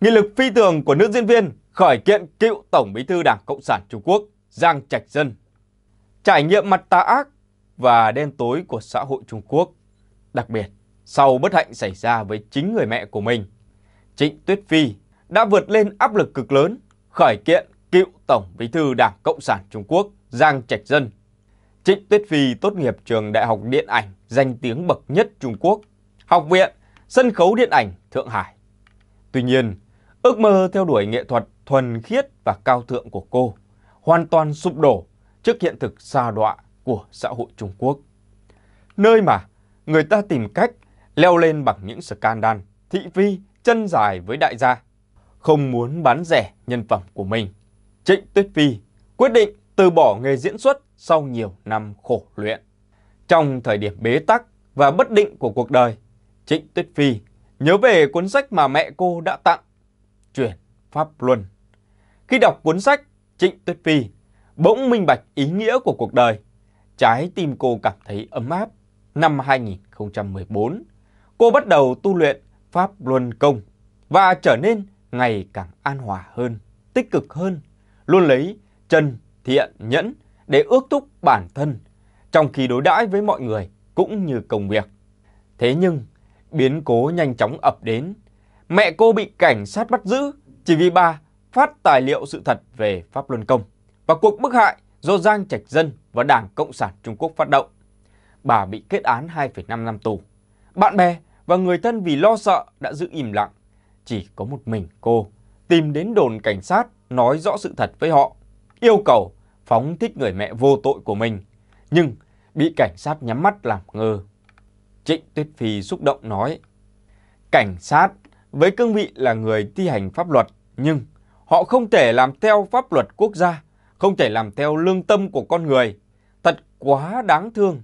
Nghị lực phi thường của nữ diễn viên khởi kiện cựu Tổng Bí thư Đảng Cộng sản Trung Quốc Giang Trạch Dân. Trải nghiệm mặt tà ác và đen tối của xã hội Trung Quốc, đặc biệt sau bất hạnh xảy ra với chính người mẹ của mình, Trịnh Tuyết Phi đã vượt lên áp lực cực lớn khởi kiện cựu Tổng Bí thư Đảng Cộng sản Trung Quốc Giang Trạch Dân. Trịnh Tuyết Phi tốt nghiệp trường Đại học Điện ảnh danh tiếng bậc nhất Trung Quốc, Học viện Sân khấu Điện ảnh Thượng Hải. Tuy nhiên, Ước mơ theo đuổi nghệ thuật thuần khiết và cao thượng của cô hoàn toàn sụp đổ trước hiện thực xa đọa của xã hội Trung Quốc. Nơi mà người ta tìm cách leo lên bằng những scandal, thị phi, chân dài với đại gia. Không muốn bán rẻ nhân phẩm của mình, Trịnh Tuyết Phi quyết định từ bỏ nghề diễn xuất sau nhiều năm khổ luyện. Trong thời điểm bế tắc và bất định của cuộc đời, Trịnh Tuyết Phi nhớ về cuốn sách mà mẹ cô đã tặng chuyển pháp luân. Khi đọc cuốn sách Trịnh Tuyết Phi, bỗng minh bạch ý nghĩa của cuộc đời. Trái tim cô cảm thấy ấm áp. Năm 2014, cô bắt đầu tu luyện pháp luân công và trở nên ngày càng an hòa hơn, tích cực hơn, luôn lấy chân thiện nhẫn để ước thúc bản thân trong khi đối đãi với mọi người cũng như công việc. Thế nhưng, biến cố nhanh chóng ập đến mẹ cô bị cảnh sát bắt giữ chỉ vì bà phát tài liệu sự thật về Pháp Luân Công và cuộc bức hại do Giang Trạch Dân và Đảng Cộng sản Trung Quốc phát động. Bà bị kết án 2,5 năm tù. Bạn bè và người thân vì lo sợ đã giữ im lặng. Chỉ có một mình cô tìm đến đồn cảnh sát nói rõ sự thật với họ, yêu cầu phóng thích người mẹ vô tội của mình, nhưng bị cảnh sát nhắm mắt làm ngơ. Trịnh Tuyết Phi xúc động nói, Cảnh sát với cương vị là người thi hành pháp luật, nhưng họ không thể làm theo pháp luật quốc gia, không thể làm theo lương tâm của con người. Thật quá đáng thương.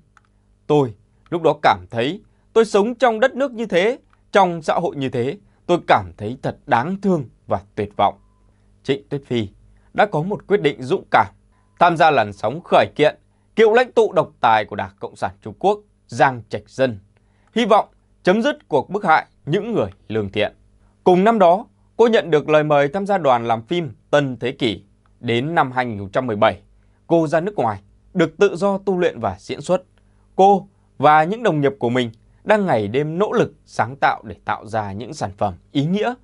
Tôi lúc đó cảm thấy tôi sống trong đất nước như thế, trong xã hội như thế, tôi cảm thấy thật đáng thương và tuyệt vọng. Trịnh Tuyết Phi đã có một quyết định dũng cảm tham gia làn sóng khởi kiện cựu lãnh tụ độc tài của Đảng Cộng sản Trung Quốc Giang Trạch Dân. Hy vọng chấm dứt cuộc bức hại những người lương thiện. Cùng năm đó, cô nhận được lời mời tham gia đoàn làm phim Tân Thế Kỷ. Đến năm 2017, cô ra nước ngoài, được tự do tu luyện và diễn xuất. Cô và những đồng nghiệp của mình đang ngày đêm nỗ lực sáng tạo để tạo ra những sản phẩm ý nghĩa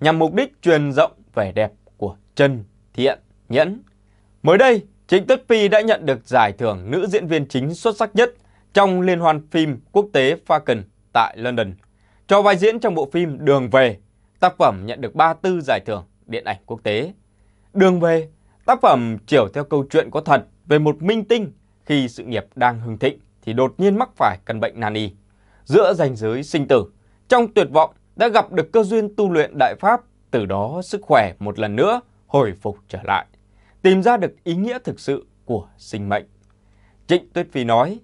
nhằm mục đích truyền rộng vẻ đẹp của chân thiện nhẫn. Mới đây, chính Tuyết Phi đã nhận được giải thưởng nữ diễn viên chính xuất sắc nhất trong liên hoan phim quốc tế Falcon tại London cho vai diễn trong bộ phim Đường Về. Tác phẩm nhận được 34 giải thưởng điện ảnh quốc tế. Đường Về, tác phẩm chiều theo câu chuyện có thật về một minh tinh khi sự nghiệp đang hưng thịnh thì đột nhiên mắc phải căn bệnh nan y. Giữa ranh giới sinh tử, trong tuyệt vọng đã gặp được cơ duyên tu luyện đại pháp, từ đó sức khỏe một lần nữa hồi phục trở lại, tìm ra được ý nghĩa thực sự của sinh mệnh. Trịnh Tuyết Phi nói,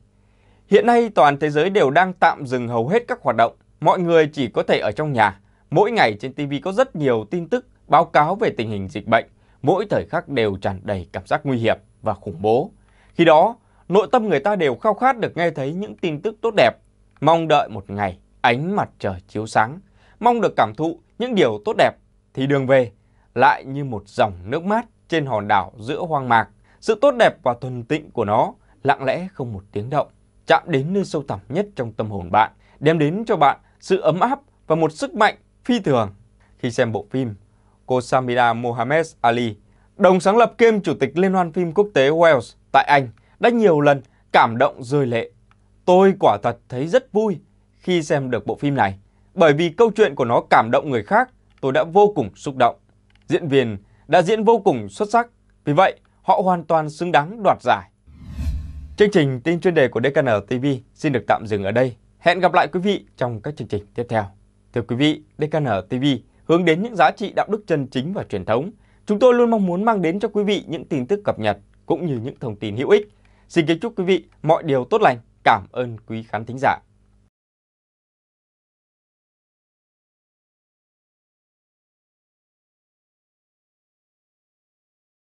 hiện nay toàn thế giới đều đang tạm dừng hầu hết các hoạt động mọi người chỉ có thể ở trong nhà. Mỗi ngày trên TV có rất nhiều tin tức báo cáo về tình hình dịch bệnh, mỗi thời khắc đều tràn đầy cảm giác nguy hiểm và khủng bố. Khi đó, nội tâm người ta đều khao khát được nghe thấy những tin tức tốt đẹp, mong đợi một ngày ánh mặt trời chiếu sáng, mong được cảm thụ những điều tốt đẹp thì đường về lại như một dòng nước mát trên hòn đảo giữa hoang mạc. Sự tốt đẹp và thuần tịnh của nó lặng lẽ không một tiếng động, chạm đến nơi sâu thẳm nhất trong tâm hồn bạn, đem đến cho bạn sự ấm áp và một sức mạnh phi thường. Khi xem bộ phim, cô Samira Mohamed Ali, đồng sáng lập kiêm chủ tịch Liên hoan phim quốc tế Wales tại Anh, đã nhiều lần cảm động rơi lệ. Tôi quả thật thấy rất vui khi xem được bộ phim này, bởi vì câu chuyện của nó cảm động người khác, tôi đã vô cùng xúc động. Diễn viên đã diễn vô cùng xuất sắc, vì vậy họ hoàn toàn xứng đáng đoạt giải. Chương trình tin chuyên đề của DKN TV xin được tạm dừng ở đây. Hẹn gặp lại quý vị trong các chương trình tiếp theo. Thưa quý vị, DKN TV hướng đến những giá trị đạo đức chân chính và truyền thống. Chúng tôi luôn mong muốn mang đến cho quý vị những tin tức cập nhật cũng như những thông tin hữu ích. Xin kính chúc quý vị mọi điều tốt lành. Cảm ơn quý khán thính giả.